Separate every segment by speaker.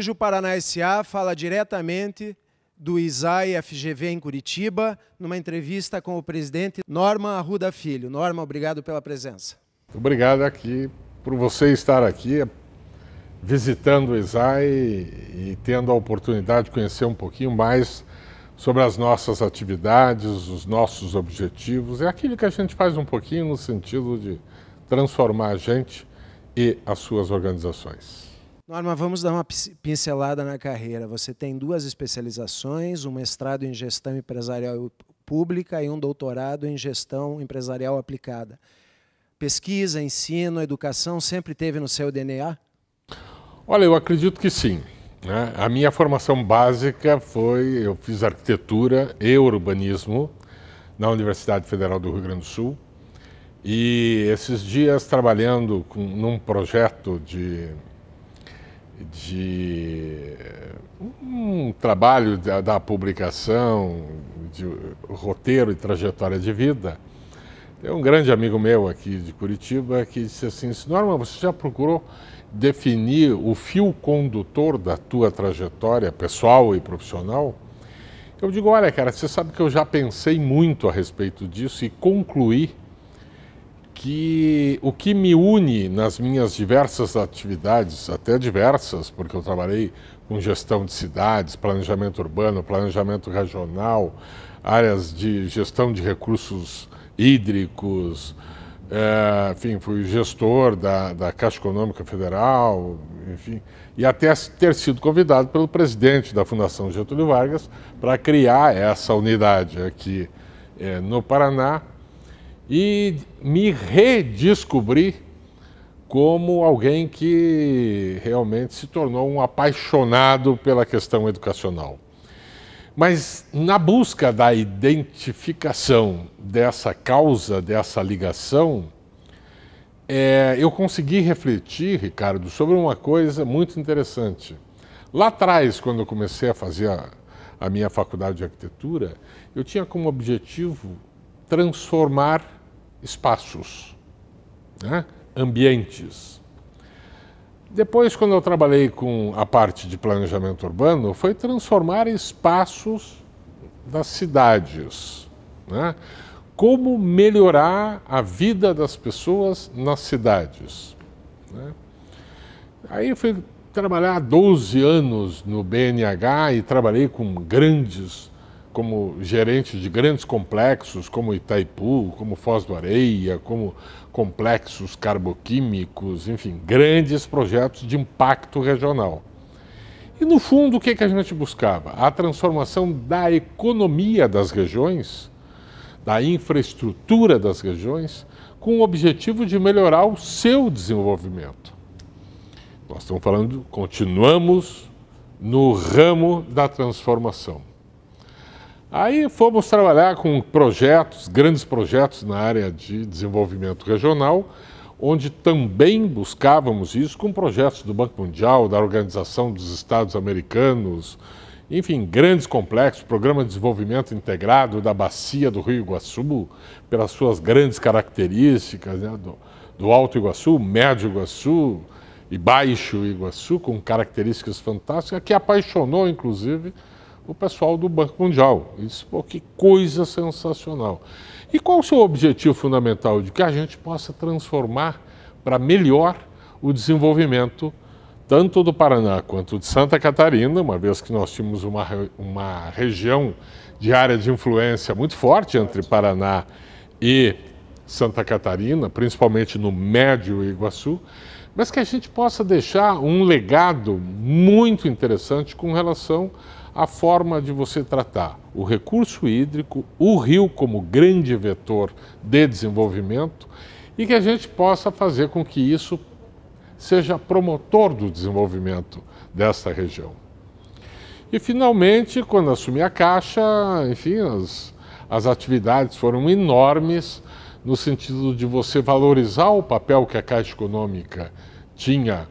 Speaker 1: Hoje o Paraná S.A. fala diretamente do ISAI FGV em Curitiba, numa entrevista com o presidente Norma Arruda Filho. Norma, obrigado pela presença.
Speaker 2: Obrigado aqui por você estar aqui visitando o ISAI e tendo a oportunidade de conhecer um pouquinho mais sobre as nossas atividades, os nossos objetivos. É aquilo que a gente faz um pouquinho no sentido de transformar a gente e as suas organizações.
Speaker 1: Norma, vamos dar uma pincelada na carreira. Você tem duas especializações, um mestrado em gestão empresarial pública e um doutorado em gestão empresarial aplicada. Pesquisa, ensino, educação sempre teve no seu DNA?
Speaker 2: Olha, eu acredito que sim. Né? A minha formação básica foi, eu fiz arquitetura e urbanismo na Universidade Federal do Rio Grande do Sul. E esses dias trabalhando com, num projeto de de um trabalho da, da publicação de roteiro e trajetória de vida. Tem um grande amigo meu aqui de Curitiba que disse assim: Norma, você já procurou definir o fio condutor da tua trajetória pessoal e profissional? Eu digo: olha, cara, você sabe que eu já pensei muito a respeito disso e concluí que o que me une nas minhas diversas atividades, até diversas, porque eu trabalhei com gestão de cidades, planejamento urbano, planejamento regional, áreas de gestão de recursos hídricos, é, enfim, fui gestor da, da Caixa Econômica Federal, enfim, e até ter sido convidado pelo presidente da Fundação Getúlio Vargas para criar essa unidade aqui é, no Paraná, e me redescobri como alguém que realmente se tornou um apaixonado pela questão educacional. Mas na busca da identificação dessa causa, dessa ligação, é, eu consegui refletir, Ricardo, sobre uma coisa muito interessante. Lá atrás, quando eu comecei a fazer a, a minha faculdade de arquitetura, eu tinha como objetivo transformar espaços, né? ambientes. Depois, quando eu trabalhei com a parte de planejamento urbano, foi transformar espaços das cidades. Né? Como melhorar a vida das pessoas nas cidades. Né? Aí fui trabalhar 12 anos no BNH e trabalhei com grandes como gerentes de grandes complexos, como Itaipu, como Foz do Areia, como complexos carboquímicos, enfim, grandes projetos de impacto regional. E no fundo, o que, é que a gente buscava? A transformação da economia das regiões, da infraestrutura das regiões, com o objetivo de melhorar o seu desenvolvimento. Nós estamos falando, continuamos no ramo da transformação. Aí fomos trabalhar com projetos, grandes projetos na área de desenvolvimento regional, onde também buscávamos isso com projetos do Banco Mundial, da Organização dos Estados Americanos, enfim, grandes complexos, Programa de Desenvolvimento Integrado da Bacia do Rio Iguaçu, pelas suas grandes características, né, do, do Alto Iguaçu, Médio Iguaçu e Baixo Iguaçu, com características fantásticas, que apaixonou, inclusive, o pessoal do Banco Mundial. Isso, pô, que coisa sensacional. E qual o seu objetivo fundamental? De que a gente possa transformar para melhor o desenvolvimento tanto do Paraná quanto de Santa Catarina, uma vez que nós tínhamos uma, uma região de área de influência muito forte entre Paraná e Santa Catarina, principalmente no Médio Iguaçu, mas que a gente possa deixar um legado muito interessante com relação a forma de você tratar o recurso hídrico, o rio como grande vetor de desenvolvimento e que a gente possa fazer com que isso seja promotor do desenvolvimento dessa região. E finalmente, quando assumi a Caixa, enfim, as, as atividades foram enormes no sentido de você valorizar o papel que a Caixa Econômica tinha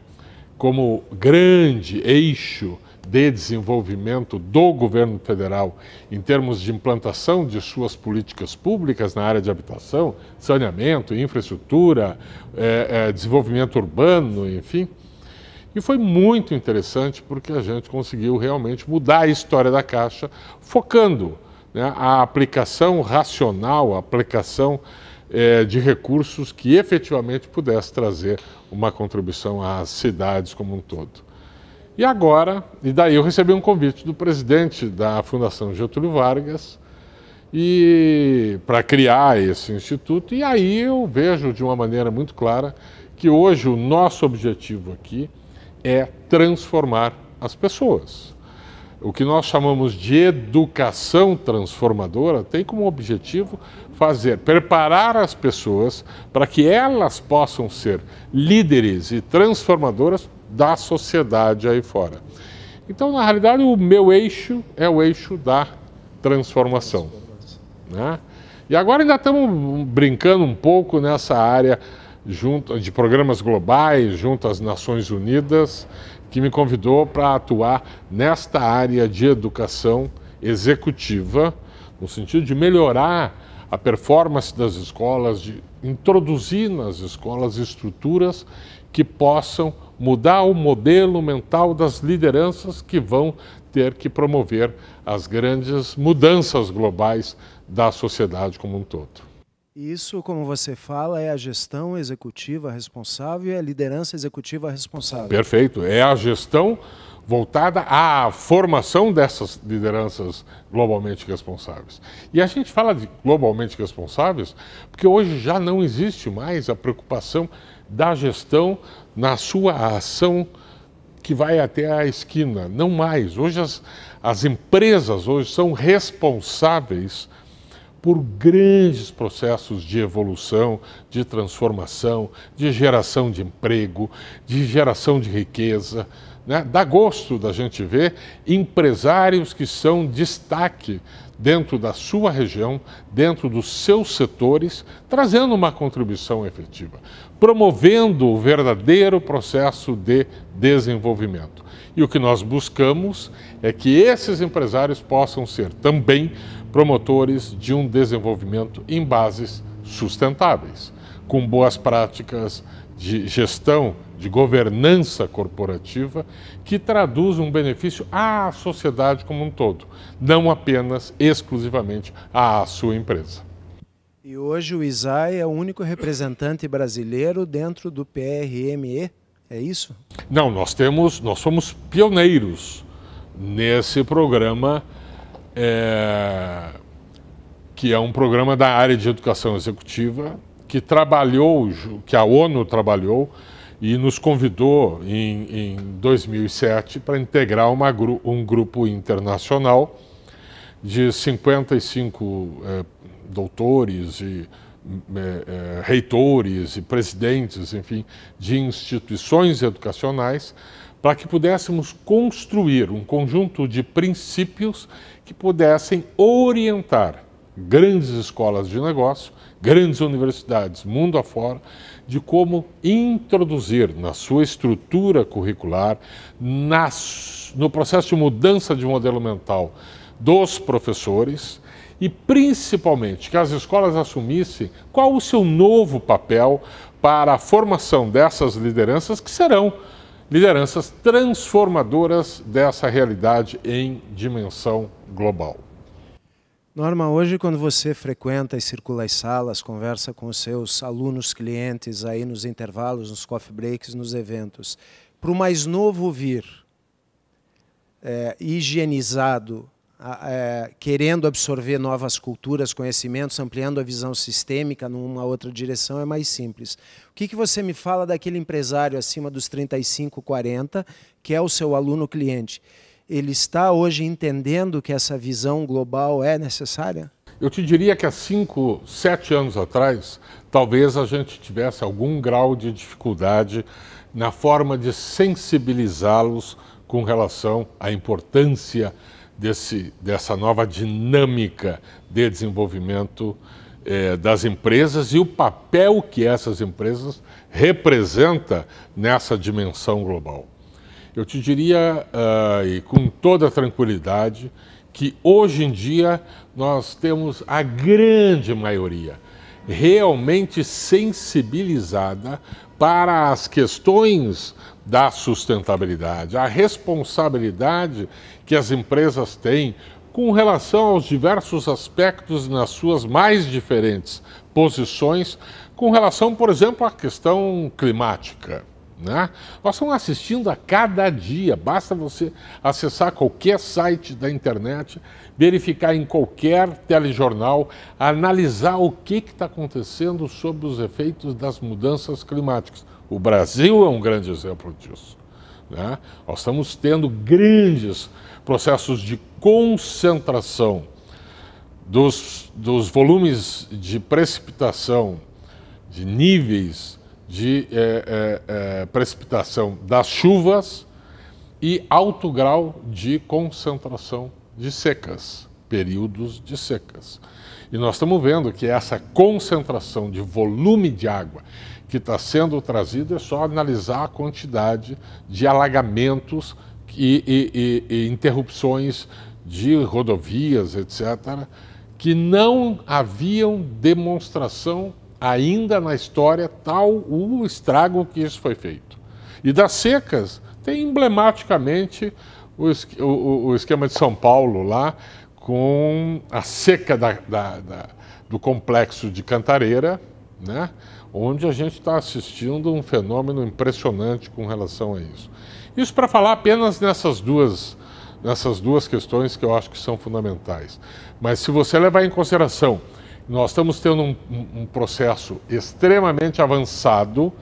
Speaker 2: como grande eixo de desenvolvimento do governo federal em termos de implantação de suas políticas públicas na área de habitação, saneamento, infraestrutura, é, é, desenvolvimento urbano, enfim. E foi muito interessante porque a gente conseguiu realmente mudar a história da Caixa, focando né, a aplicação racional, a aplicação é, de recursos que efetivamente pudesse trazer uma contribuição às cidades como um todo. E agora, e daí eu recebi um convite do presidente da Fundação Getúlio Vargas e para criar esse instituto. E aí eu vejo de uma maneira muito clara que hoje o nosso objetivo aqui é transformar as pessoas. O que nós chamamos de educação transformadora tem como objetivo fazer, preparar as pessoas para que elas possam ser líderes e transformadoras da sociedade aí fora. Então, na realidade, o meu eixo é o eixo da transformação. Né? E agora ainda estamos brincando um pouco nessa área junto, de programas globais, junto às Nações Unidas, que me convidou para atuar nesta área de educação executiva, no sentido de melhorar a performance das escolas, de introduzir nas escolas estruturas que possam mudar o modelo mental das lideranças que vão ter que promover as grandes mudanças globais da sociedade como um todo.
Speaker 1: Isso, como você fala, é a gestão executiva responsável e a liderança executiva responsável.
Speaker 2: Perfeito. É a gestão voltada à formação dessas lideranças globalmente responsáveis. E a gente fala de globalmente responsáveis porque hoje já não existe mais a preocupação da gestão na sua ação que vai até a esquina. Não mais. Hoje as, as empresas hoje são responsáveis por grandes processos de evolução, de transformação, de geração de emprego, de geração de riqueza. Né? Dá gosto da gente ver empresários que são destaque dentro da sua região, dentro dos seus setores, trazendo uma contribuição efetiva promovendo o verdadeiro processo de desenvolvimento. E o que nós buscamos é que esses empresários possam ser também promotores de um desenvolvimento em bases sustentáveis, com boas práticas de gestão, de governança corporativa, que traduz um benefício à sociedade como um todo, não apenas exclusivamente à sua empresa.
Speaker 1: E hoje o ISAI é o único representante brasileiro dentro do PRME, é isso?
Speaker 2: Não, nós temos, nós somos pioneiros nesse programa, é, que é um programa da área de educação executiva, que trabalhou, que a ONU trabalhou e nos convidou em, em 2007 para integrar uma, um grupo internacional de 55 é, doutores e é, é, reitores e presidentes, enfim, de instituições educacionais, para que pudéssemos construir um conjunto de princípios que pudessem orientar grandes escolas de negócio, grandes universidades mundo afora, de como introduzir na sua estrutura curricular, nas, no processo de mudança de modelo mental dos professores, e, principalmente, que as escolas assumissem qual o seu novo papel para a formação dessas lideranças que serão lideranças transformadoras dessa realidade em dimensão global.
Speaker 1: Norma, hoje quando você frequenta e circula as salas, conversa com os seus alunos, clientes aí nos intervalos, nos coffee breaks, nos eventos, para o mais novo vir é, higienizado é, querendo absorver novas culturas, conhecimentos, ampliando a visão sistêmica numa outra direção, é mais simples. O que, que você me fala daquele empresário acima dos 35, 40, que é o seu aluno cliente? Ele está hoje entendendo que essa visão global é necessária?
Speaker 2: Eu te diria que há cinco, sete anos atrás, talvez a gente tivesse algum grau de dificuldade na forma de sensibilizá-los com relação à importância desse, dessa nova dinâmica de desenvolvimento eh, das empresas e o papel que essas empresas representam nessa dimensão global. Eu te diria, uh, e com toda tranquilidade, que hoje em dia nós temos a grande maioria realmente sensibilizada para as questões da sustentabilidade, a responsabilidade que as empresas têm com relação aos diversos aspectos nas suas mais diferentes posições, com relação, por exemplo, à questão climática. Né? Nós estamos assistindo a cada dia, basta você acessar qualquer site da internet, verificar em qualquer telejornal, analisar o que está acontecendo sobre os efeitos das mudanças climáticas. O Brasil é um grande exemplo disso. Né? Nós estamos tendo grandes processos de concentração dos, dos volumes de precipitação, de níveis de é, é, é, precipitação das chuvas e alto grau de concentração de secas, períodos de secas. E nós estamos vendo que essa concentração de volume de água que está sendo trazida é só analisar a quantidade de alagamentos e, e, e, e interrupções de rodovias, etc., que não haviam demonstração ainda na história tal o estrago que isso foi feito. E das secas, tem emblematicamente o, o, o esquema de São Paulo lá, com a seca da, da, da, do complexo de Cantareira, né? onde a gente está assistindo um fenômeno impressionante com relação a isso. Isso para falar apenas nessas duas, nessas duas questões que eu acho que são fundamentais. Mas se você levar em consideração, nós estamos tendo um, um processo extremamente avançado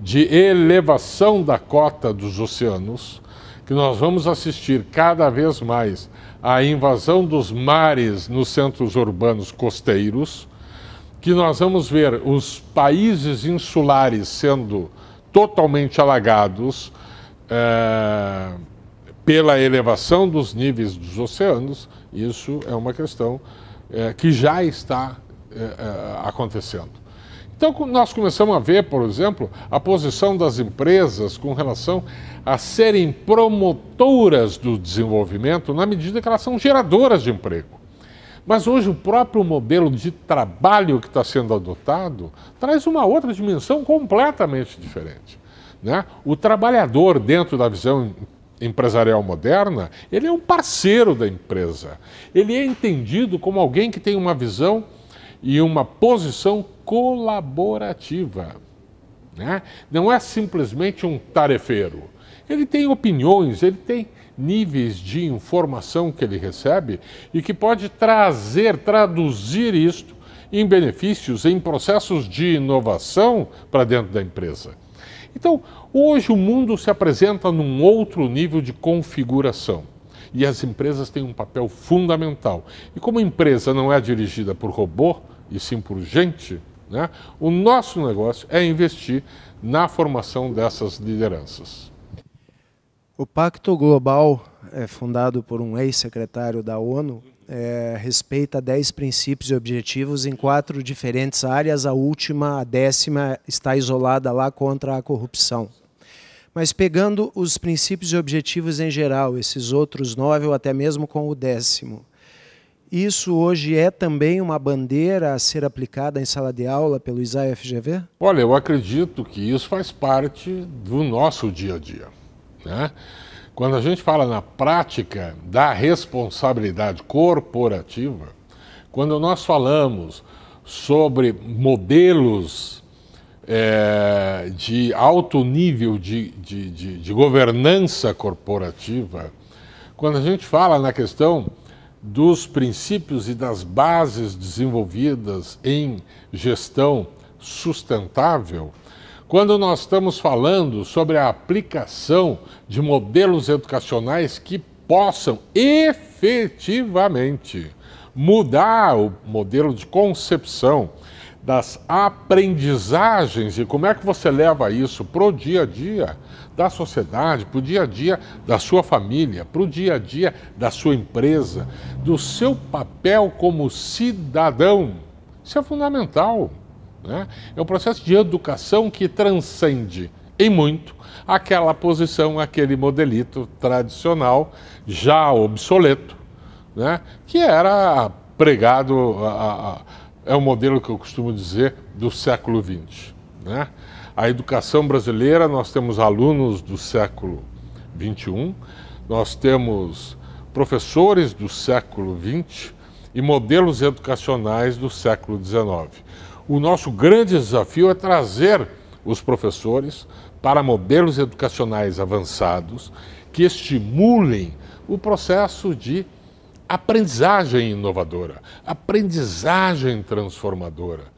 Speaker 2: de elevação da cota dos oceanos, que nós vamos assistir cada vez mais à invasão dos mares nos centros urbanos costeiros, que nós vamos ver os países insulares sendo totalmente alagados, é, pela elevação dos níveis dos oceanos, isso é uma questão é, que já está é, é, acontecendo. Então, nós começamos a ver, por exemplo, a posição das empresas com relação a serem promotoras do desenvolvimento na medida que elas são geradoras de emprego. Mas hoje o próprio modelo de trabalho que está sendo adotado traz uma outra dimensão completamente diferente. Né? O trabalhador, dentro da visão empresarial moderna, ele é um parceiro da empresa. Ele é entendido como alguém que tem uma visão e uma posição colaborativa. Né? Não é simplesmente um tarefeiro. Ele tem opiniões, ele tem níveis de informação que ele recebe e que pode trazer, traduzir isto em benefícios, em processos de inovação para dentro da empresa. Então, hoje o mundo se apresenta num outro nível de configuração e as empresas têm um papel fundamental. E como a empresa não é dirigida por robô, e sim por gente, né, o nosso negócio é investir na formação dessas lideranças.
Speaker 1: O Pacto Global é fundado por um ex-secretário da ONU é, respeita dez princípios e objetivos em quatro diferentes áreas. A última, a décima, está isolada lá contra a corrupção. Mas pegando os princípios e objetivos em geral, esses outros nove ou até mesmo com o décimo, isso hoje é também uma bandeira a ser aplicada em sala de aula pelo ISAI FGV?
Speaker 2: Olha, eu acredito que isso faz parte do nosso dia a dia. Né? Quando a gente fala na prática da responsabilidade corporativa, quando nós falamos sobre modelos é, de alto nível de, de, de, de governança corporativa, quando a gente fala na questão dos princípios e das bases desenvolvidas em gestão sustentável, quando nós estamos falando sobre a aplicação de modelos educacionais que possam efetivamente mudar o modelo de concepção das aprendizagens e como é que você leva isso para o dia a dia da sociedade, para o dia a dia da sua família, para o dia a dia da sua empresa, do seu papel como cidadão. Isso é fundamental. Né? É um processo de educação que transcende em muito aquela posição, aquele modelito tradicional, já obsoleto, né? que era pregado, a, a, é o um modelo que eu costumo dizer, do século XX. Né? A educação brasileira, nós temos alunos do século XXI, nós temos professores do século XX e modelos educacionais do século XIX o nosso grande desafio é trazer os professores para modelos educacionais avançados que estimulem o processo de aprendizagem inovadora, aprendizagem transformadora.